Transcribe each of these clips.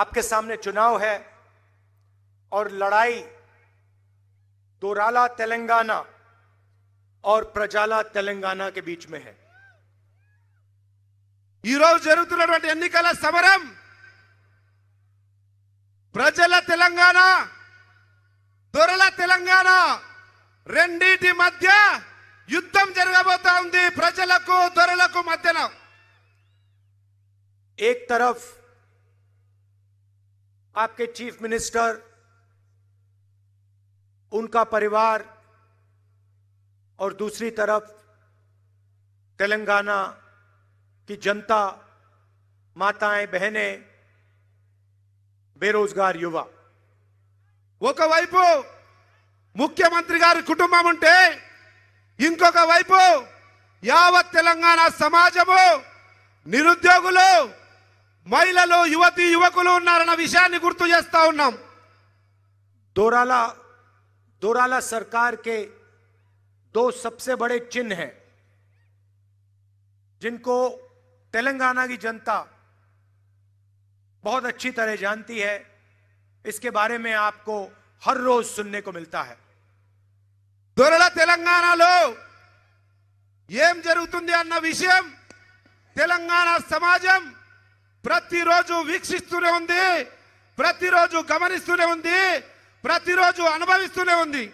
आपके सामने चुनाव है और लड़ाई दोराला तेलंगाना और प्रजाला तेलंगाना के बीच में है ई राव जरूरतबाट ఎన్నికల సమరం ప్రజల తెలంగాణ దొరల తెలంగాణ రెండిటి మధ్య యుద్ధం జరగబోతా ఉంది ప్రజలకు దొరలకు మధ్యన एक तरफ आपके चीफ मिनिस्टर उनका परिवार और दूसरी तरफ तेलंगाना की जनता माताएं बहनें बेरोजगार युवा ఒక వైపు ముఖ్యమంత్రి గారి కుటుంబం ఉంటే ఇంకొక వైపు యావత్ तेलंगाना సమాజము నిరుద్యోగులు మైలలో యువతి యువకులను నారణ విషాన్ని గుర్తుచేస్తా ఉన్నాం దొరాల దొరాల సర్కార్ కే దో सबसे बड़े चिन्ह है जिनको तेलंगाना की जनता बहुत अच्छी तरह जानती है इसके बारे में आपको हर रोज सुनने को मिलता है దొరాల తెలంగాణలో ఏం జరుగుతుంది అన్న విషయం తెలంగాణ సమాజం ప్రతిరోజు విక్షిస్తూనే ఉంది ప్రతిరోజు గమనిస్తూనే ఉంది ప్రతిరోజు అనుభవిస్తూనే ఉంది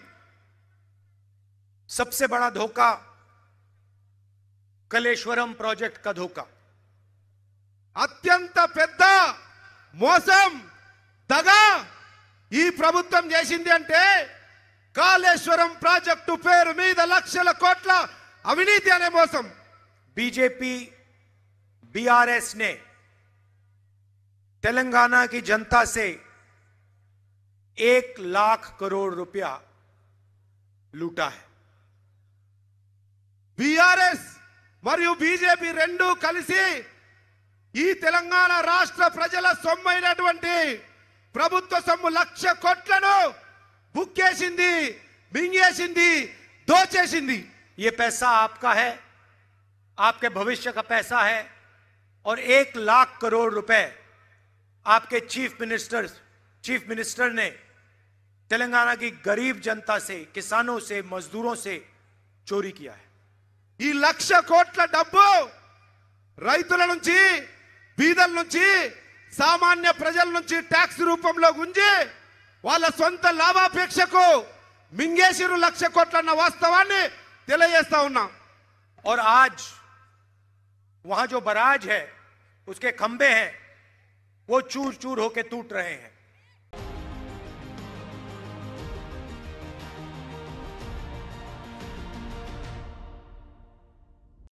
सबसे बड़ा धोखा कालेश्वरम प्रोजेक्ट का धोखा अत्यंत పెద్ద మోసం దగా ఈ ప్రభుత్వం చేసిందంటే కాలేశ్వరం ప్రాజెక్ట్ పేరు మీద లక్షల కోట్ల అవినితి అనే మోసం బీజేపీ బీఆర్ఎస్ నే तेलंगाना की जनता से एक लाख करोड़ रुपया लूटा है बीआरएस मरी बीजेपी रेडू कल तेलंगाना राष्ट्र प्रजा सोम प्रभु सोम लक्ष को बुक्े मिंगे दोचे ये पैसा आपका है आपके भविष्य का पैसा है और एक लाख करोड़ रुपए आपके चीफ मिनिस्टर चीफ मिनिस्टर ने तेलंगाना की गरीब जनता से किसानों से मजदूरों से चोरी किया है लक्ष को डबू रही बीदल नीचे सामान्य प्रजल नीचे टैक्स रूप में उजी वाल सवंत लाभापेक्ष को मिंगे लक्ष को वास्तवा और आज वहां जो बराज है उसके खंबे हैं वो चूर चूर होके टूट रहे हैं